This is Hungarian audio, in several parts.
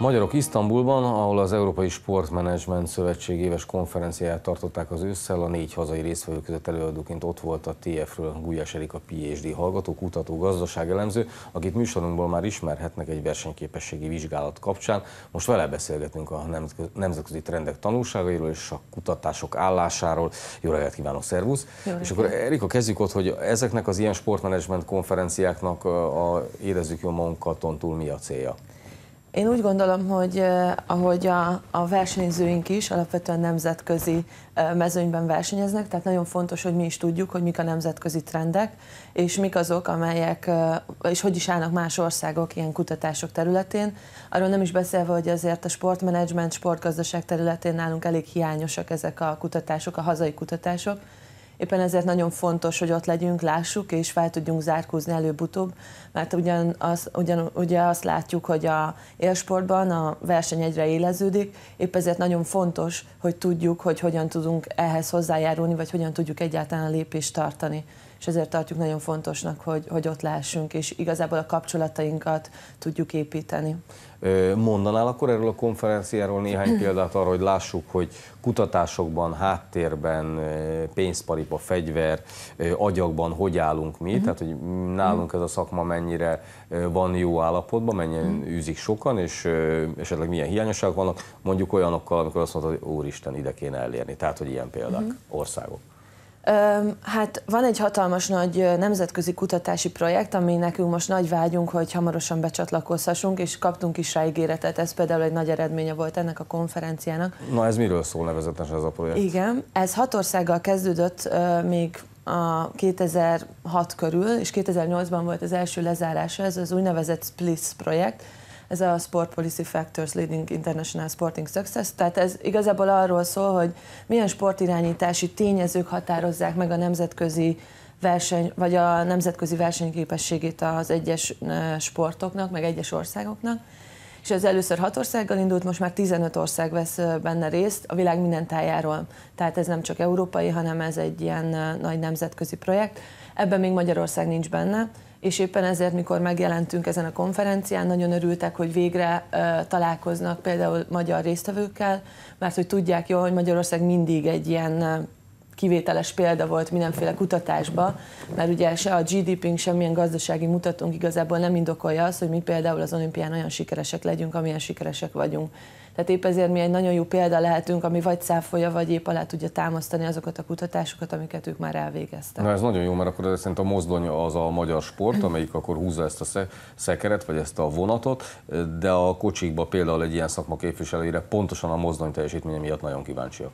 Magyarok Isztambulban, ahol az Európai Sportmenedzsment Szövetség éves konferenciáját tartották az ősszel, a négy hazai résztvevő között előadóként ott volt a TF-ről Gulyás a PhD hallgató, kutató, gazdaságelemző, akit műsorunkból már ismerhetnek egy versenyképességi vizsgálat kapcsán. Most vele beszélgetünk a nemzetközi trendek tanulságairól és a kutatások állásáról. Jó reggelt kívánok, szervusz! Jó és akkor Erika, kezdjük ott, hogy ezeknek az ilyen sportmenedzsment konferenciáknak a érezzük jól magunkat, túl mi a célja? Én úgy gondolom, hogy ahogy a, a versenyzőink is alapvetően nemzetközi mezőnyben versenyeznek, tehát nagyon fontos, hogy mi is tudjuk, hogy mik a nemzetközi trendek, és mik azok, amelyek, és hogy is állnak más országok ilyen kutatások területén. Arról nem is beszélve, hogy azért a sportmenedzsment, sportgazdaság területén nálunk elég hiányosak ezek a kutatások, a hazai kutatások, Éppen ezért nagyon fontos, hogy ott legyünk, lássuk, és fel tudjunk zárkózni előbb-utóbb, mert ugyan, az, ugyan ugye azt látjuk, hogy a élsportban a verseny egyre éleződik, épp ezért nagyon fontos, hogy tudjuk, hogy hogyan tudunk ehhez hozzájárulni, vagy hogyan tudjuk egyáltalán a lépést tartani és ezért tartjuk nagyon fontosnak, hogy, hogy ott lássunk, és igazából a kapcsolatainkat tudjuk építeni. Mondanál akkor erről a konferenciáról néhány példát arra, hogy lássuk, hogy kutatásokban, háttérben, pénzparipa, fegyver, agyakban hogy állunk mi, uh-huh. tehát hogy nálunk ez a szakma mennyire van jó állapotban, mennyien uh-huh. űzik sokan, és esetleg milyen hiányosságok vannak, mondjuk olyanokkal, amikor azt mondta, hogy úristen, ide kéne elérni, tehát hogy ilyen példák, uh-huh. országok. Hát van egy hatalmas nagy nemzetközi kutatási projekt, ami nekünk most nagy vágyunk, hogy hamarosan becsatlakozhassunk, és kaptunk is rá ígéretet. Ez például egy nagy eredménye volt ennek a konferenciának. Na ez miről szól nevezetesen ez a projekt? Igen, ez hat országgal kezdődött még a 2006 körül, és 2008-ban volt az első lezárása, ez az úgynevezett SPLIS projekt, ez a Sport Policy Factors Leading International Sporting Success, tehát ez igazából arról szól, hogy milyen sportirányítási tényezők határozzák meg a nemzetközi verseny, vagy a nemzetközi versenyképességét az egyes sportoknak, meg egyes országoknak. És ez először hat országgal indult, most már 15 ország vesz benne részt a világ minden tájáról. Tehát ez nem csak európai, hanem ez egy ilyen nagy nemzetközi projekt. Ebben még Magyarország nincs benne és éppen ezért, mikor megjelentünk ezen a konferencián, nagyon örültek, hogy végre uh, találkoznak például magyar résztvevőkkel, mert hogy tudják jól, hogy Magyarország mindig egy ilyen kivételes példa volt mindenféle kutatásba, mert ugye se a GDP-nk, semmilyen gazdasági mutatónk igazából nem indokolja azt, hogy mi például az olimpián olyan sikeresek legyünk, amilyen sikeresek vagyunk. Tehát épp ezért mi egy nagyon jó példa lehetünk, ami vagy száfolja, vagy épp alá tudja támasztani azokat a kutatásokat, amiket ők már elvégeztek. Na ez nagyon jó, mert akkor ez szerint a mozdony az a magyar sport, amelyik akkor húzza ezt a szekeret, vagy ezt a vonatot, de a kocsikba például egy ilyen szakma képviselőire pontosan a mozdony teljesítménye miatt nagyon kíváncsiak.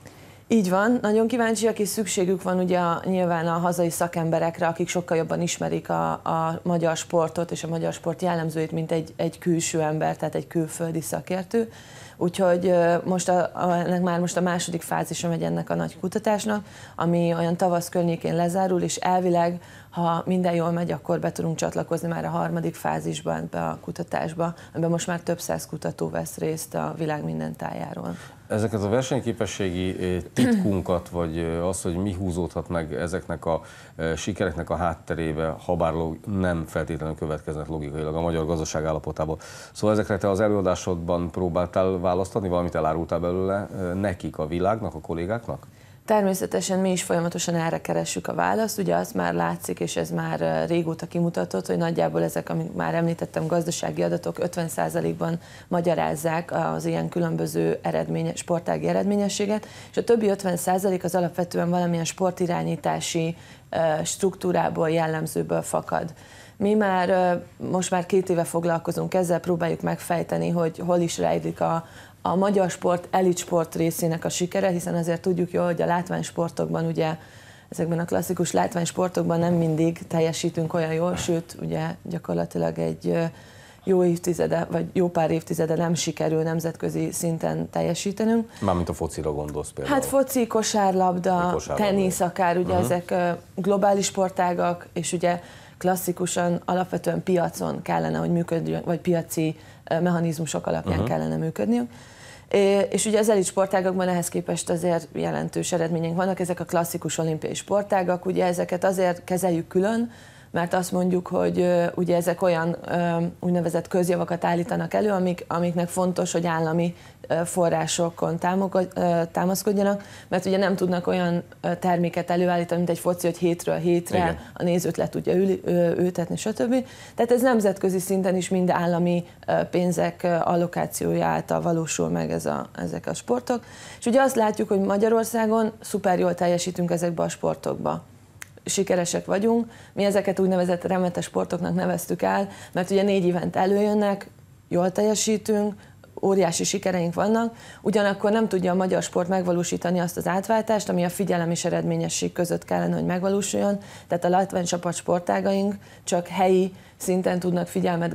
Így van, nagyon kíváncsiak, és szükségük van ugye a, nyilván a hazai szakemberekre, akik sokkal jobban ismerik a, a magyar sportot és a magyar sport jellemzőit, mint egy, egy külső ember, tehát egy külföldi szakértő. Úgyhogy most a, a, ennek már most a második fázisa megy ennek a nagy kutatásnak, ami olyan tavasz környékén lezárul, és elvileg, ha minden jól megy, akkor be tudunk csatlakozni már a harmadik fázisban be a kutatásba, amiben most már több száz kutató vesz részt a világ minden tájáról. Ezeket a versenyképességi titkunkat, vagy az, hogy mi húzódhat meg ezeknek a sikereknek a hátterébe, ha bár nem feltétlenül következnek logikailag a magyar gazdaság állapotából. Szóval ezekre te az előadásodban próbáltál választani, valamit elárultál belőle nekik, a világnak, a kollégáknak? Természetesen mi is folyamatosan erre keressük a választ, ugye az már látszik, és ez már régóta kimutatott, hogy nagyjából ezek, amik már említettem, gazdasági adatok 50%-ban magyarázzák az ilyen különböző eredmény, sportági eredményességet, és a többi 50% az alapvetően valamilyen sportirányítási struktúrából, jellemzőből fakad. Mi már most már két éve foglalkozunk ezzel, próbáljuk megfejteni, hogy hol is rejlik a, a magyar sport elit sport részének a sikere, hiszen azért tudjuk jól, hogy a látványsportokban ugye ezekben a klasszikus látványsportokban nem mindig teljesítünk olyan jól, sőt, ugye gyakorlatilag egy jó évtizede, vagy jó pár évtizede nem sikerül nemzetközi szinten teljesítenünk. Mármint a focira gondolsz például. Hát foci, kosárlabda, kosárlabda. tenisz akár, ugye uh-huh. ezek globális sportágak, és ugye klasszikusan alapvetően piacon kellene, hogy működjön, vagy piaci mechanizmusok alapján uh-huh. kellene működniük. És ugye az elit sportágokban ehhez képest azért jelentős eredmények vannak, ezek a klasszikus olimpiai sportágak, ugye ezeket azért kezeljük külön, mert azt mondjuk, hogy ugye ezek olyan úgynevezett közjavakat állítanak elő, amik, amiknek fontos, hogy állami forrásokon támaszkodjanak, mert ugye nem tudnak olyan terméket előállítani, mint egy foci, hogy hétről hétre Igen. a nézőt le tudja ültetni, stb. Tehát ez nemzetközi szinten is mind állami pénzek allokációja által valósul meg ez a, ezek a sportok. És ugye azt látjuk, hogy Magyarországon szuper jól teljesítünk ezekbe a sportokba sikeresek vagyunk. Mi ezeket úgynevezett remete sportoknak neveztük el, mert ugye négy évent előjönnek, jól teljesítünk, óriási sikereink vannak, ugyanakkor nem tudja a magyar sport megvalósítani azt az átváltást, ami a figyelem és eredményesség között kellene, hogy megvalósuljon. Tehát a látvány csapat sportágaink csak helyi szinten tudnak figyelmet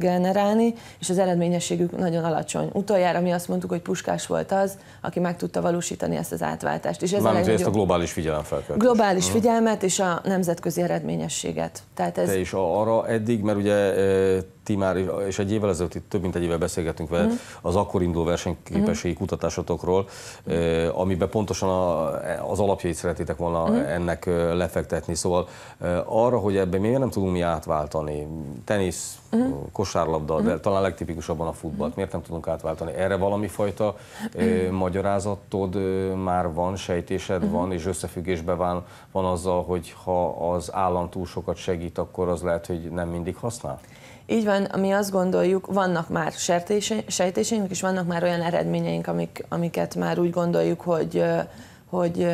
generálni, és az eredményességük nagyon alacsony. Utoljára mi azt mondtuk, hogy Puskás volt az, aki meg tudta valósítani ezt az átváltást. És ez Mármint legnagyobb... ezt a globális felkelt. Globális uh-huh. figyelmet és a nemzetközi eredményességet. Tehát ez... Te is arra eddig, mert ugye e, ti már, és egy évvel ezelőtt itt több mint egy évvel beszélgetünk veled, uh-huh. Mhm. az akkor induló versenyképességi uh-huh. Mhm. kutatásokról, uh-huh. E, amiben pontosan a, az alapjait szeretitek volna uh-huh. ennek e, lefektetni. Szóval arra, hogy ebben miért nem tudunk mi átváltani, átváltani? Tenisz, uh-huh. kosárlabda, uh-huh. de mhm. talán legtipikusabban a futballt. Uh-huh. Miért nem tudunk átváltani? Erre valami fajta uh-huh. magyarázatod már van, sejtésed uh-huh. van, és összefüggésben van, van azzal, hogy ha az állam túl sokat segít, akkor az lehet, hogy nem mindig használ? Így van, mi azt gondoljuk, vannak már sejtéseink, és vannak már olyan eredményeink, amik, amiket már úgy gondoljuk, hogy, hogy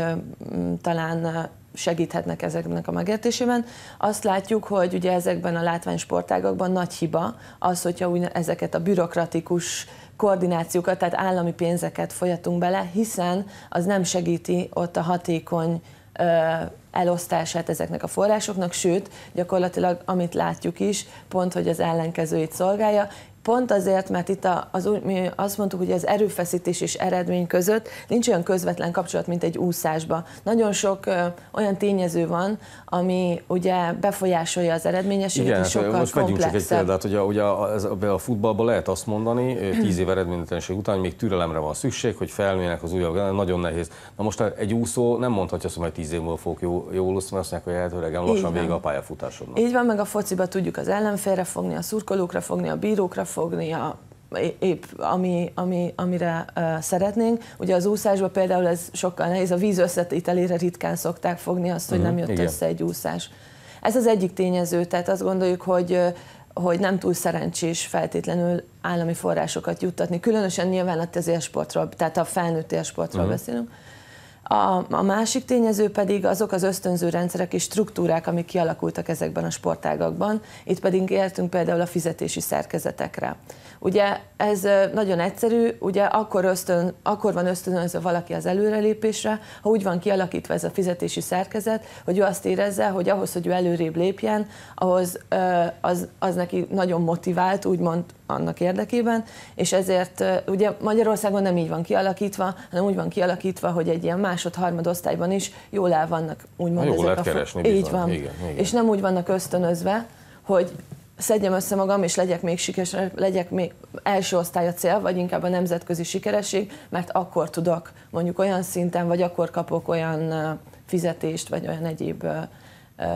talán segíthetnek ezeknek a megértésében. Azt látjuk, hogy ugye ezekben a látványsportágakban nagy hiba az, hogyha úgy, ezeket a bürokratikus koordinációkat, tehát állami pénzeket folyatunk bele, hiszen az nem segíti ott a hatékony elosztását ezeknek a forrásoknak, sőt, gyakorlatilag amit látjuk is, pont, hogy az ellenkezőit szolgálja, pont azért, mert itt az, mi azt mondtuk, hogy az erőfeszítés és eredmény között nincs olyan közvetlen kapcsolat, mint egy úszásba. Nagyon sok ö, olyan tényező van, ami ugye befolyásolja az eredményességet, és hát, sokkal most vegyünk csak egy példát, hogy a, ugye a, a, a futballban lehet azt mondani, tíz év eredménytelenség után még türelemre van szükség, hogy felnőjenek az újabb. nagyon nehéz. Na most egy úszó nem mondhatja azt, hogy tíz év múlva fogok jó, jól jó mert azt mondják, hogy lehet, öregem, lassan vége a pályafutásomnak. Így van, meg a fociba tudjuk az ellenfélre fogni, a szurkolókra fogni, a bírókra fogni, fogni a épp ami, ami, amire uh, szeretnénk. Ugye az úszásban például ez sokkal nehéz, a víz összetételére ritkán szokták fogni azt, hogy mm, nem mhm, jött igen. össze egy úszás. Ez az egyik tényező, tehát azt gondoljuk, hogy hogy nem túl szerencsés feltétlenül állami forrásokat juttatni, különösen nyilván a sportról, tehát a felnőtt sportról uh-huh. beszélünk. A, a másik tényező pedig azok az ösztönző rendszerek és struktúrák, amik kialakultak ezekben a sportágakban. Itt pedig értünk például a fizetési szerkezetekre. Ugye ez nagyon egyszerű, ugye akkor, ösztön, akkor van ösztönöző valaki az előrelépésre, ha úgy van kialakítva ez a fizetési szerkezet, hogy ő azt érezze, hogy ahhoz, hogy ő előrébb lépjen, ahhoz az, az neki nagyon motivált, úgymond annak érdekében, és ezért ugye Magyarországon nem így van kialakítva, hanem úgy van kialakítva, hogy egy ilyen másod, harmad osztályban is jól el vannak, úgymond jól ezek a keresni, bizony. Így van. Igen, igen. És nem úgy vannak ösztönözve, hogy szedjem össze magam, és legyek még sikeres, legyek még első osztály a cél, vagy inkább a nemzetközi sikeresség, mert akkor tudok mondjuk olyan szinten, vagy akkor kapok olyan fizetést, vagy olyan egyéb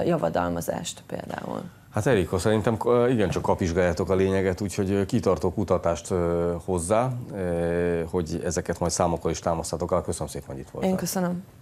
javadalmazást például. Hát Erika, szerintem igencsak kapizsgáljátok a lényeget, úgyhogy kitartó kutatást hozzá, hogy ezeket majd számokkal is támasztatok el. Köszönöm szépen, hogy itt voltál. Én köszönöm.